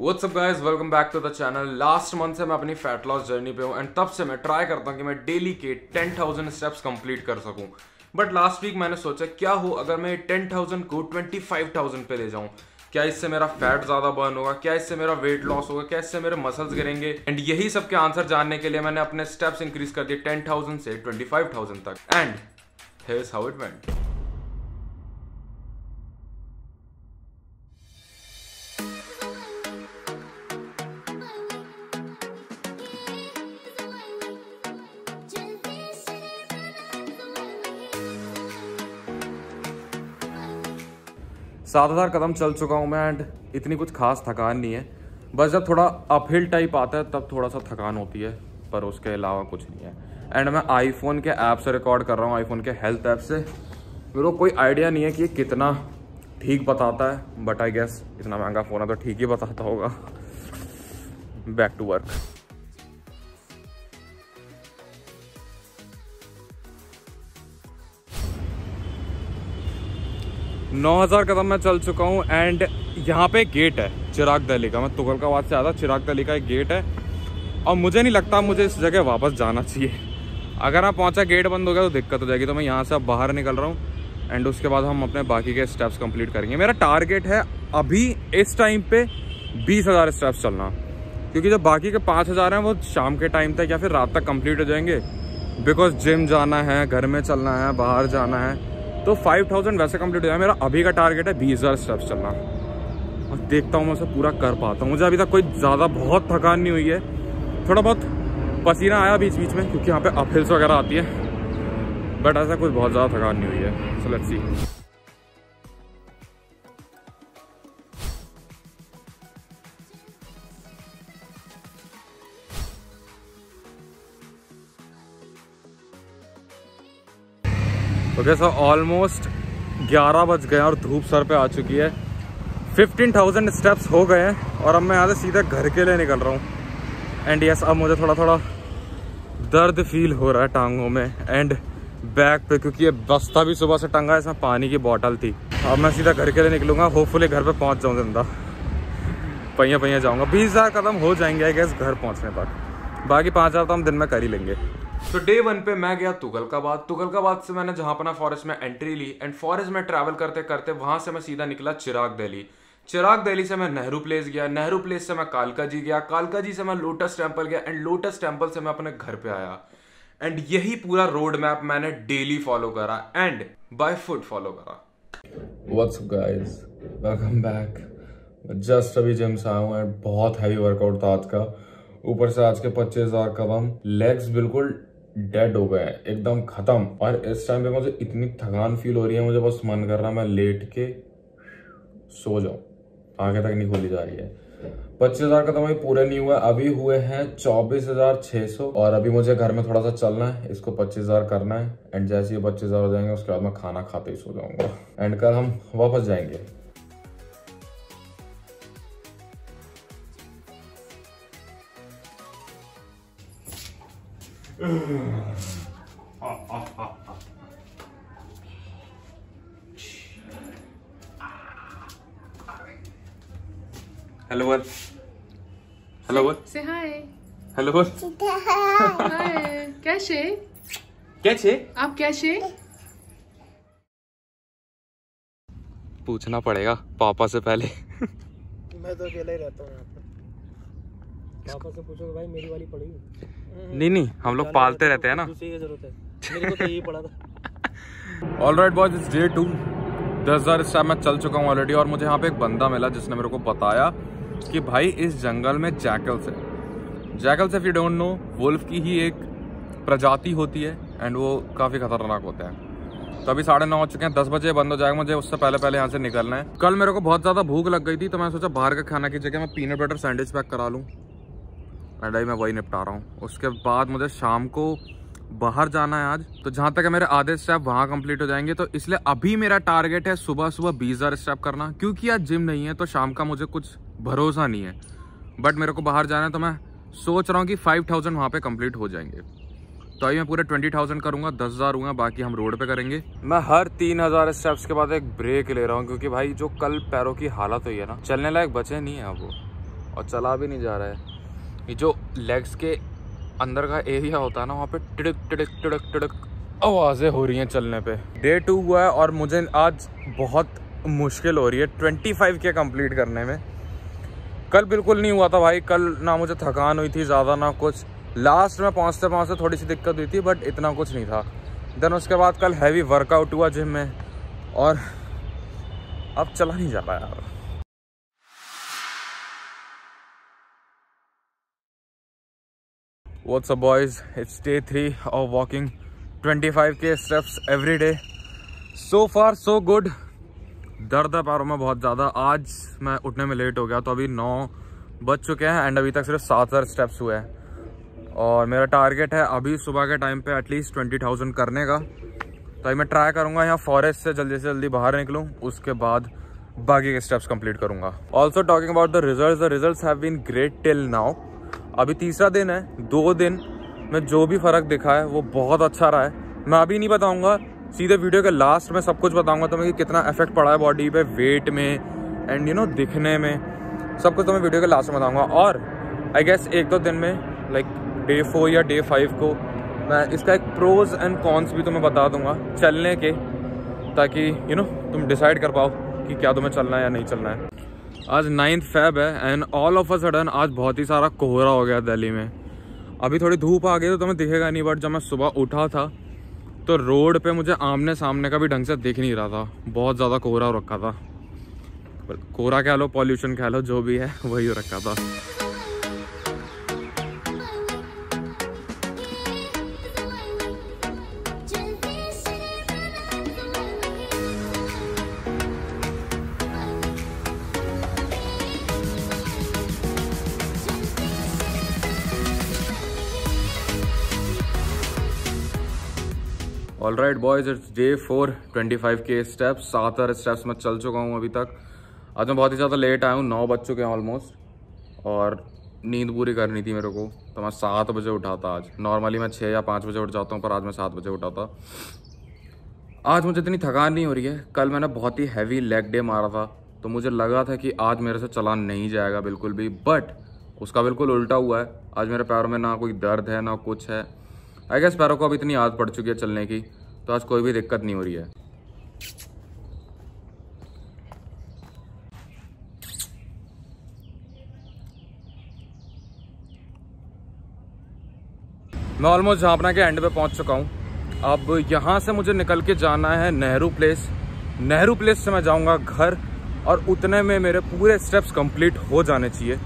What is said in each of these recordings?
What's up guys welcome back to the channel last month से मैं अपनी fat loss journey पे हूँ एंड तब से मैं ट्राई करता हूँ कि मैं डेली के 10,000 स्टेप्स कंप्लीट कर सकूँ बट लास्ट वीक मैंने सोचा क्या हो अगर मैं टेन थाउजेंड को ट्वेंटी फाइव थाउजेंड पे ले जाऊँ क्या इससे मेरा फैट ज़्यादा बर्न होगा क्या इससे मेरा वेट लॉस होगा क्या इससे मेरे मसल्स गिरेंगे एंड यही सब के आंसर जानने के लिए मैंने अपने स्टेप्स इंक्रीज कर दिए टेन थाउजेंड से ट्वेंटी तक एंड हाउ इट वेंट सात हज़ार कदम चल चुका हूँ मैं एंड इतनी कुछ खास थकान नहीं है बस जब थोड़ा अपहिल टाइप आता है तब थोड़ा सा थकान होती है पर उसके अलावा कुछ नहीं है एंड मैं आईफोन के ऐप से रिकॉर्ड कर रहा हूँ आईफोन के हेल्थ ऐप से मेरे को कोई आइडिया नहीं है कि ये कितना ठीक बताता है बट आई गेस इतना महंगा फ़ोन है तो ठीक ही बताता होगा बैक टू वर्क 9000 कदम मैं चल चुका हूँ एंड यहाँ पे गेट है चिराग दहली का मैं तुगलकाबाद से आता चिराग दहली का एक गेट है और मुझे नहीं लगता मुझे इस जगह वापस जाना चाहिए अगर आप पहुँचा गेट बंद हो गया तो दिक्कत हो जाएगी तो मैं यहाँ से अब बाहर निकल रहा हूँ एंड उसके बाद हम अपने बाकी के स्टेप्स कंप्लीट करेंगे मेरा टारगेट है अभी इस टाइम पे बीस हज़ार स्टेप्स चलना क्योंकि जो बाकी के पाँच हज़ार हैं वो शाम के टाइम तक या फिर रात तक कंप्लीट हो जाएंगे बिकॉज जिम जाना है घर में चलना है बाहर जाना है तो 5000 वैसे कंप्लीट हो जाए मेरा अभी का टारगेट है 20000 स्टेप्स चलना और देखता हूँ मैं उसे पूरा कर पाता हूँ मुझे अभी तक कोई ज़्यादा बहुत थकान नहीं हुई है थोड़ा बहुत पसीना आया बीच बीच में क्योंकि यहाँ पे अफिल्स वगैरह आती है बट ऐसा कुछ बहुत ज़्यादा थकान नहीं हुई है so let's see okay so almost 11 बज गए हैं और धूप सर पे आ चुकी है 15,000 स्टेप्स हो गए हैं और अब मैं यहाँ से सीधा घर के लिए निकल रहा हूँ एंड यस अब मुझे थोड़ा थोड़ा दर्द फील हो रहा है टांगों में एंड बैक पे क्योंकि ये बस्ता भी सुबह से टंगा है इसमें पानी की बॉटल थी अब मैं सीधा घर के लिए निकलूँगा होपफुली घर पर पहुँच जाऊँ जिंदा पहिया पहिया जाऊँगा बीस हज़ार कदम हो जाएंगे आई गैस घर पहुँचने तक बाकी पाँच हज़ार तो हम दिन में कर ही लेंगे तो डे वन पे मैं गया तुगलकाबाद तुगलकाबाद से मैंने जहां अपना फॉरेस्ट में एंट्री ली एंड फॉरेस्ट में ट्रैवल करते करते वहां से मैं सीधा निकला चिराग दिल्ली चिराग दिल्ली से मैं नेहरू प्लेस गया नेहरू प्लेस से मैं कालका जी गया कालका जी से मैं लोटस टेम्पल गया एंड लोटस टेम्पल से मैं अपने घर पे आया एंड यही पूरा रोड मैप मैंने डेली फॉलो करा एंड बाय फुट फॉलो करा what's up guys welcome back just अभी जिम से आया हूँ एंड बहुत हैवी वर्कआउट था आज का ऊपर से आज के पच्चीस हजार कदम लेग्स बिल्कुल डेड हो गया है एकदम खत्म और इस टाइम पे मुझे इतनी थकान फील हो रही है मुझे बस मन कर रहा है मैं लेट के सो जाऊं आगे तक नहीं खोली जा रही है पच्चीस हजार का तो भाई पूरे नहीं हुआ अभी हुए हैं चौबीस हजार छह सौ और अभी मुझे घर में थोड़ा सा चलना है इसको पच्चीस हजार करना है एंड जैसे ही पच्चीस हजार हो जाएंगे उसके बाद मैं खाना खाते ही सो जाऊंगा एंड कल हम वापस जाएंगे Hello world. Hello world. Say hi. Hello world. hi. कैसे? कैसे? आप कैसे? पूछना पड़ेगा पापा से पहले मैं तो अकेला ही रहता हूँ यहाँ पे पापा से पूछो भाई मेरी वाली पड़ी नहीं नहीं हम लोग पालते रहते हैं ना दूसरी की जरूरत है alright boys it's day two दस हज़ार इस टाइम मैं चल चुका हूँ ऑलरेडी और मुझे यहाँ पे एक बंदा मिला जिसने मेरे को बताया कि भाई इस जंगल में जैकल्स है jackals if you don't know wolf की ही एक प्रजाति होती है एंड वो काफ़ी खतरनाक होते हैं तो अभी साढ़े नौ हो चुके हैं दस बजे बंद हो जाएगा मुझे उससे पहले पहले यहाँ से निकलना है कल मेरे को बहुत ज़्यादा भूख लग गई थी तो मैं सोचा बाहर का खाना की जगह मैं पीनट बटर सैंडविच पैक करा लूँ डाई मैं वही निपटा रहा हूँ उसके बाद मुझे शाम को बाहर जाना है आज तो जहाँ तक मेरे आधे स्टेप वहाँ कंप्लीट हो जाएंगे तो इसलिए अभी मेरा टारगेट है सुबह सुबह बीस हज़ार स्टेप करना क्योंकि आज जिम नहीं है तो शाम का मुझे कुछ भरोसा नहीं है बट मेरे को बाहर जाना है तो मैं सोच रहा हूँ कि फाइव थाउजेंड वहाँ पर कम्प्लीट हो जाएंगे तो अभी मैं पूरे ट्वेंटी थाउजेंड करूँगा दस हज़ार हुआ बाकी हम रोड पे करेंगे मैं हर तीन हज़ार स्टेप्स के बाद एक ब्रेक ले रहा हूँ क्योंकि भाई जो कल पैरों की हालत हुई है ना चलने लायक बचे नहीं है वो और चला भी नहीं जा रहा है ये जो लेग्स के अंदर का एरिया होता है ना वहाँ पे टिड़क टिड़क टिड़क टिड़क आवाज़ें हो रही हैं चलने पे डे टू हुआ है और मुझे आज बहुत मुश्किल हो रही है ट्वेंटी फाइव के कम्प्लीट करने में कल बिल्कुल नहीं हुआ था भाई कल ना मुझे थकान हुई थी ज़्यादा ना कुछ लास्ट में पहुँचते पहुँचते थोड़ी सी दिक्कत हुई थी बट इतना कुछ नहीं था देन उसके बाद कल हैवी वर्कआउट हुआ जिम में और अब चला नहीं जा रहा यार What's up boys? It's day three of walking 25k steps every day. So far so good. दर्द है पैरों में बहुत ज़्यादा आज मैं उठने में लेट हो गया तो अभी नौ बज चुके हैं एंड अभी तक सिर्फ सात हज़ार स्टेप्स हुए हैं और मेरा टारगेट है अभी सुबह के टाइम पे एटलीस्ट ट्वेंटी थाउजेंड करने का तो अभी मैं ट्राई करूँगा यहाँ फॉरेस्ट से जल्दी से जल्दी बाहर निकलूँ उसके बाद बाकी के स्टेप्स कंप्लीट करूँगा also talking about the result the result have been great till now अभी तीसरा दिन है दो दिन में जो भी फ़र्क दिखा है वो बहुत अच्छा रहा है मैं अभी नहीं बताऊँगा सीधे वीडियो के लास्ट में सब कुछ बताऊँगा तुम्हें कि कितना इफेक्ट पड़ा है बॉडी पर वेट में एंड यू नो दिखने में सब कुछ तुम्हें वीडियो के लास्ट में बताऊँगा और आई गेस एक दो दिन में लाइक डे फोर या डे फाइव को मैं इसका एक प्रोज एंड कॉन्स भी तुम्हें बता दूंगा चलने के ताकि यू you नो know, तुम डिसाइड कर पाओ कि क्या तुम्हें चलना है या नहीं चलना है आज नाइन्थ फैब है and all of a sudden आज बहुत ही सारा कोहरा हो गया दिल्ली में अभी थोड़ी धूप आ गई तो तुम्हें दिखेगा नहीं बट जब मैं सुबह उठा था तो रोड पे मुझे आमने सामने का भी ढंग से दिख नहीं रहा था बहुत ज़्यादा कोहरा रखा था कोहरा कह लो पॉल्यूशन कह लो जो भी है वही रखा था right boys it's day four twenty five के स्टेप्स सात हर स्टेप्स मैं चल चुका हूँ अभी तक आज मैं बहुत ही ज़्यादा लेट आया हूँ नौ बज चुके हैं ऑलमोस्ट और नींद पूरी करनी थी मेरे को तो मैं सात बजे उठा था आज नॉर्मली मैं छः या पाँच बजे उठ जाता हूँ पर आज मैं सात बजे उठा था आज मुझे इतनी थकान नहीं हो रही है कल मैंने बहुत ही हैवी लेग डे मारा था तो मुझे लगा था कि आज मेरे से चला नहीं जाएगा बिल्कुल भी बट उसका बिल्कुल उल्टा हुआ है आज मेरे पैरों में ना कोई दर्द है ना कुछ है आई गेस पैरों को अब इतनी आदत पड़ चुकी है चलने की तो आज कोई भी दिक्कत नहीं हो रही है मैं ऑलमोस्ट झापना के एंड पे पहुंच चुका हूं अब यहां से मुझे निकल के जाना है नेहरू प्लेस नेहरू प्लेस से मैं जाऊंगा घर और उतने में मेरे पूरे स्टेप्स कंप्लीट हो जाने चाहिए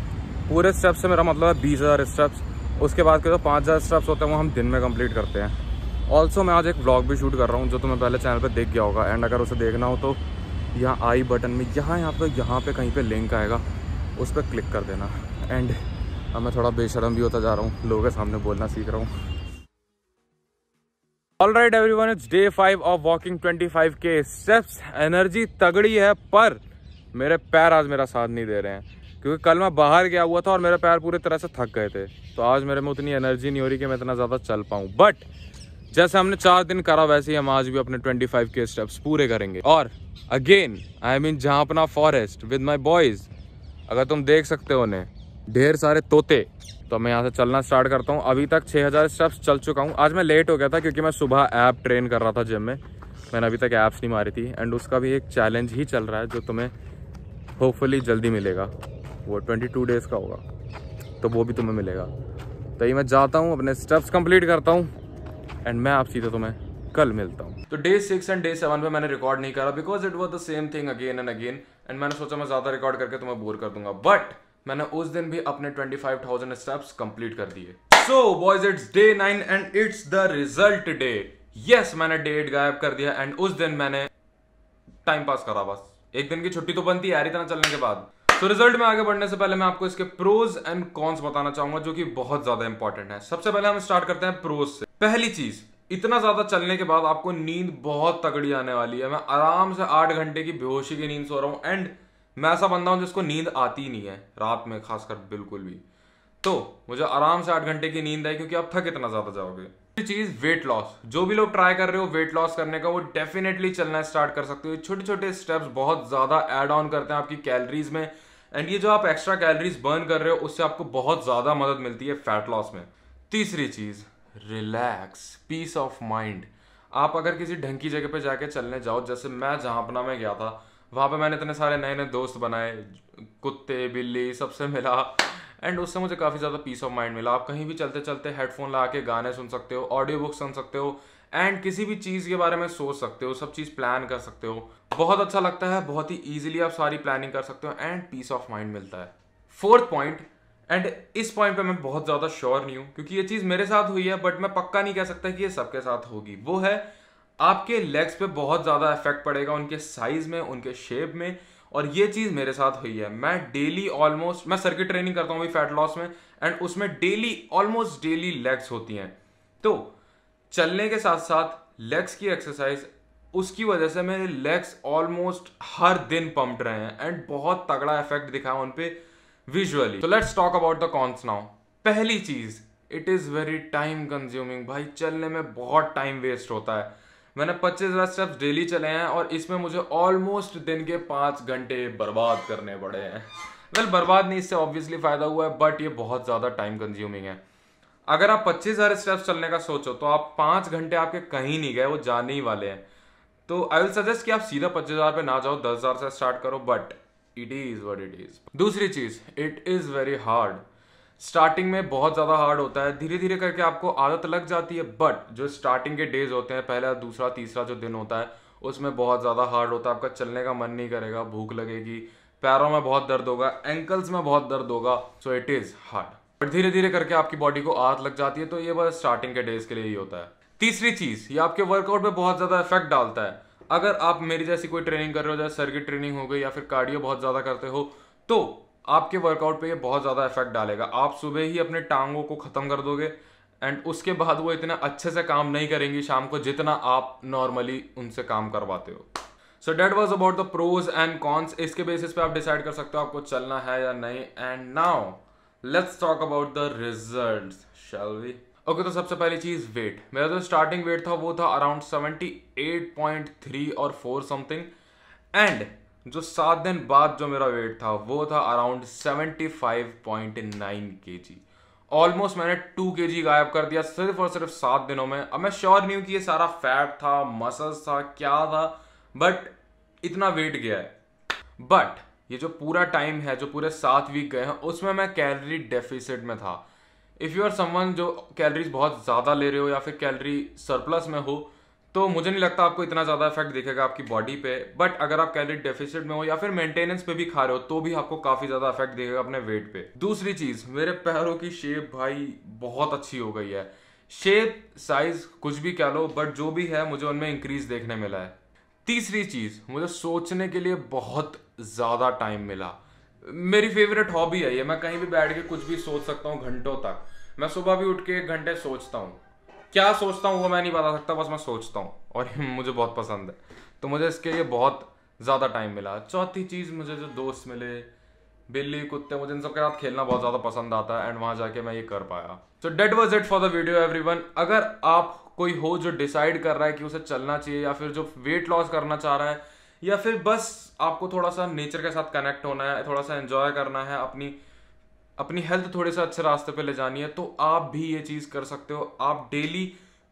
पूरे स्टेप्स से मेरा मतलब है बीस हज़ार स्टेप्स उसके बाद के जो तो पाँच हज़ार स्टेप्स होते हैं वो हम दिन में कंप्लीट करते हैं ऑल्सो मैं आज एक ब्लॉग भी शूट कर रहा हूँ जो तुम्हें पहले चैनल पर देख गया होगा एंड अगर उसे देखना हो तो यहाँ आई बटन में यहाँ यहाँ पर यहाँ पर कहीं पर लिंक आएगा उस पर क्लिक कर देना एंड अब मैं थोड़ा बेशरम भी होता जा रहा हूँ लोगों के सामने बोलना सीख रहा हूँ all right everyone it's day five of walking twenty five के स्टेप्स एनर्जी तगड़ी है पर मेरे पैर आज मेरा साथ नहीं दे रहे हैं क्योंकि कल मैं बाहर गया हुआ था और मेरे पैर पूरी तरह से थक गए थे तो आज मेरे में उतनी एनर्जी नहीं हो रही कि मैं इतना ज़्यादा चल पाऊँ बट जैसे हमने चार दिन करा वैसे ही हम आज भी अपने 25 के स्टेप्स पूरे करेंगे और अगेन आई मीन अपना फॉरेस्ट विद माई बॉयज अगर तुम देख सकते हो उन्हें ढेर सारे तोते तो मैं यहाँ से चलना स्टार्ट करता हूँ अभी तक 6000 स्टेप्स चल चुका हूँ आज मैं लेट हो गया था क्योंकि मैं सुबह ऐप ट्रेन कर रहा था जिम में मैंने अभी तक ऐप्स नहीं मारी थी एंड उसका भी एक चैलेंज ही चल रहा है जो तुम्हें होपफुली जल्दी मिलेगा वो 22 डेज़ का होगा तो वो भी तुम्हें मिलेगा तो ये मैं जाता हूँ अपने स्टेप्स कंप्लीट करता हूँ एंड मैं आप सीधा तुम्हें कल मिलता हूँ तो day six and day seven पे मैंने रिकॉर्ड नहीं करा because it was the same thing again and again and मैंने सोचा मैं ज़्यादा रिकॉर्ड करके तुम्हें बोर कर दूंगा बट मैंने उस दिन भी अपने twenty five thousand steps complete कर दिए so boys it's day nine and it's the result day yes मैंने डे एट गायब कर दिया एंड उस दिन मैंने टाइम पास करा बस एक दिन की छुट्टी तो बनती है यार इतना चलने के बाद तो रिजल्ट में आगे बढ़ने से पहले मैं आपको इसके प्रोज एंड कॉन्स बताना चाहूंगा जो कि बहुत ज्यादा इंपॉर्टेंट है सबसे पहले हम स्टार्ट करते हैं प्रोज से पहली चीज इतना ज़्यादा चलने के बाद आपको नींद बहुत तगड़ी आने वाली है मैं आराम से आठ घंटे की बेहोशी की नींद सो रहा हूं एंड मैं ऐसा बंदा हूं जिसको नींद आती नहीं है रात में खासकर बिल्कुल भी तो मुझे आराम से आठ घंटे की नींद आई क्योंकि आप थक इतना ज़्यादा जाओगे चीज़ वेट लॉस जो भी लोग ट्राई कर रहे हो वेट लॉस करने का वो डेफिनेटली चलना स्टार्ट कर सकते हो छोटे छोटे स्टेप्स बहुत ज़्यादा एड ऑन करते हैं आपकी कैलरीज में एंड ये जो आप एक्स्ट्रा कैलरीज बर्न कर रहे हो उससे आपको बहुत ज़्यादा मदद मिलती है फैट लॉस में तीसरी चीज़ रिलैक्स पीस ऑफ माइंड आप अगर किसी ढंग की जगह पे जाके चलने जाओ जैसे मैं जहाँ अपना में गया था वहाँ पे मैंने इतने सारे नए नए दोस्त बनाए कुत्ते बिल्ली सबसे मिला एंड उससे मुझे काफ़ी ज़्यादा पीस ऑफ माइंड मिला आप कहीं भी चलते चलते हेडफोन लगा के गाने सुन सकते हो ऑडियो बुक सुन सकते हो एंड किसी भी चीज़ के बारे में सोच सकते हो सब चीज़ प्लान कर सकते हो बहुत अच्छा लगता है बहुत ही ईजिली आप सारी प्लानिंग कर सकते हो एंड पीस ऑफ माइंड मिलता है फोर्थ पॉइंट एंड इस पॉइंट पे मैं बहुत ज़्यादा श्योर नहीं हूँ क्योंकि ये चीज़ मेरे साथ हुई है बट मैं पक्का नहीं कह सकता कि ये सबके साथ होगी वो है आपके लेग्स पे बहुत ज़्यादा इफेक्ट पड़ेगा उनके साइज़ में उनके शेप में और ये चीज़ मेरे साथ हुई है मैं डेली ऑलमोस्ट मैं सर्किट ट्रेनिंग करता हूँ फैट लॉस में एंड उसमें डेली ऑलमोस्ट डेली लेग्स होती हैं तो चलने के साथ साथ लेग्स की एक्सरसाइज उसकी वजह से मेरे लेग्स ऑलमोस्ट हर दिन पम्प रहे हैं एंड बहुत तगड़ा इफेक्ट दिखा उन पर विजुअली तो let's talk about the cons now पहली चीज it is very time consuming भाई चलने में बहुत टाइम वेस्ट होता है मैंने पच्चीस हजार स्टेप्स डेली चले हैं और इसमें मुझे ऑलमोस्ट दिन के पांच घंटे बर्बाद करने पड़े हैं वेल बर्बाद नहीं इससे ऑब्वियसली फ़ायदा हुआ है बट ये बहुत ज़्यादा टाइम कंज्यूमिंग है अगर आप पच्चीस हज़ार स्टेप्स चलने का सोचो तो आप पांच घंटे आपके कहीं नहीं गए वो जाने ही वाले हैं तो आई विल सजेस्ट कि आप सीधा पच्चीस हज़ार पे ना जाओ दस हज़ार से स्टार्ट करो but it is what it is दूसरी चीज़ it is very hard starting में बहुत ज़्यादा हार्ड होता है धीरे धीरे करके आपको आदत लग जाती है बट जो स्टार्टिंग के डेज होते हैं पहला दूसरा तीसरा जो दिन होता है उसमें बहुत ज़्यादा हार्ड होता है आपका चलने का मन नहीं करेगा भूख लगेगी पैरों में बहुत दर्द होगा एंकल्स में बहुत दर्द होगा so it is hard but धीरे धीरे करके आपकी बॉडी को आदत लग जाती है तो ये बस स्टार्टिंग के डेज के लिए ही होता है तीसरी चीज़ ये आपके वर्कआउट पे बहुत ज़्यादा इफेक्ट डालता है अगर आप मेरी जैसी कोई ट्रेनिंग कर रहे हो जैसे सर्किट ट्रेनिंग हो गई या फिर कार्डियो बहुत ज़्यादा करते हो तो आपके वर्कआउट पे ये बहुत ज़्यादा इफेक्ट डालेगा आप सुबह ही अपने टांगों को ख़त्म कर दोगे एंड उसके बाद वो इतना अच्छे से काम नहीं करेंगी शाम को जितना आप नॉर्मली उनसे काम करवाते हो so that was about the pros and cons इसके बेसिस पे आप डिसाइड कर सकते हो आपको चलना है या नहीं and now let's talk about the result shall we okay okay, तो सबसे पहली चीज़ वेट मेरा जो तो स्टार्टिंग वेट था वो था around seventy eight point three और फोर समथिंग एंड जो सात दिन बाद जो मेरा वेट था वो था around seventy five point nine K G almost मैंने टू के जी गायब कर दिया सिर्फ और सिर्फ सात दिनों में अब मैं श्योर नहीं हूं कि ये सारा फैट था मसल्स था क्या था बट इतना वेट गया है बट ये जो पूरा टाइम है जो पूरे सात वीक गए हैं उसमें मैं कैलोरी डेफिसिट में था इफ़ यू आर समवन जो कैलरीज बहुत ज़्यादा ले रहे हो या फिर कैलरी सरप्लस में हो तो मुझे नहीं लगता आपको इतना ज़्यादा इफेक्ट दिखेगा आपकी बॉडी पे बट अगर आप कैलरी डेफिसिट में हो या फिर मेंटेनेंस पे भी खा रहे हो तो भी आपको काफ़ी ज़्यादा इफेक्ट दिखेगा अपने वेट पे दूसरी चीज़ मेरे पैरों की शेप भाई बहुत अच्छी हो गई है शेप साइज कुछ भी कह लो बट जो भी है मुझे उनमें इंक्रीज देखने मिला है तीसरी चीज़ मुझे सोचने के लिए बहुत ज़्यादा टाइम मिला मेरी फेवरेट हॉबी है ये मैं कहीं भी बैठ के कुछ भी सोच सकता हूँ घंटों तक मैं सुबह भी उठ के एक घंटे सोचता हूँ क्या सोचता हूँ वो मैं नहीं बता सकता बस मैं सोचता हूँ और मुझे बहुत पसंद है तो मुझे इसके लिए बहुत ज़्यादा टाइम मिला चौथी चीज़ मुझे जो दोस्त मिले बिल्ली कुत्ते मुझे इन सबके साथ खेलना बहुत ज़्यादा पसंद आता है एंड वहाँ जाके मैं ये कर पाया so that was it for the video every अगर आप कोई हो जो डिसाइड कर रहा है कि उसे चलना चाहिए या फिर जो वेट लॉस करना चाह रहा है या फिर बस आपको थोड़ा सा नेचर के साथ कनेक्ट होना है थोड़ा सा एंजॉय करना है अपनी अपनी हेल्थ थोड़े से अच्छे रास्ते पे ले जानी है तो आप भी ये चीज़ कर सकते हो आप डेली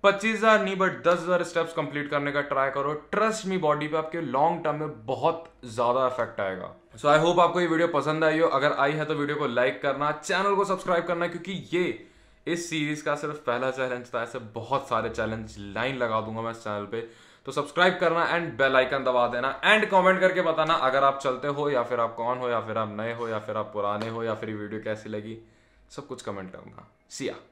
पच्चीस हज़ार नहीं बट दस हज़ार स्टेप्स कंप्लीट करने का ट्राई करो ट्रस्ट मी बॉडी पे आपके लॉन्ग टर्म में बहुत ज़्यादा इफेक्ट आएगा सो आई होप आपको ये वीडियो पसंद आई हो अगर आई है तो वीडियो को लाइक करना चैनल को सब्सक्राइब करना क्योंकि ये इस सीरीज का सिर्फ पहला चैलेंज था ऐसे बहुत सारे चैलेंज लाइन लगा दूंगा मैं इस चैनल पर तो सब्सक्राइब करना एंड बेल आइकन दबा देना एंड कमेंट करके बताना अगर आप चलते हो या फिर आप कौन हो या फिर आप नए हो या फिर आप पुराने हो या फिर वीडियो कैसी लगी सब कुछ कमेंट करूंगा सिया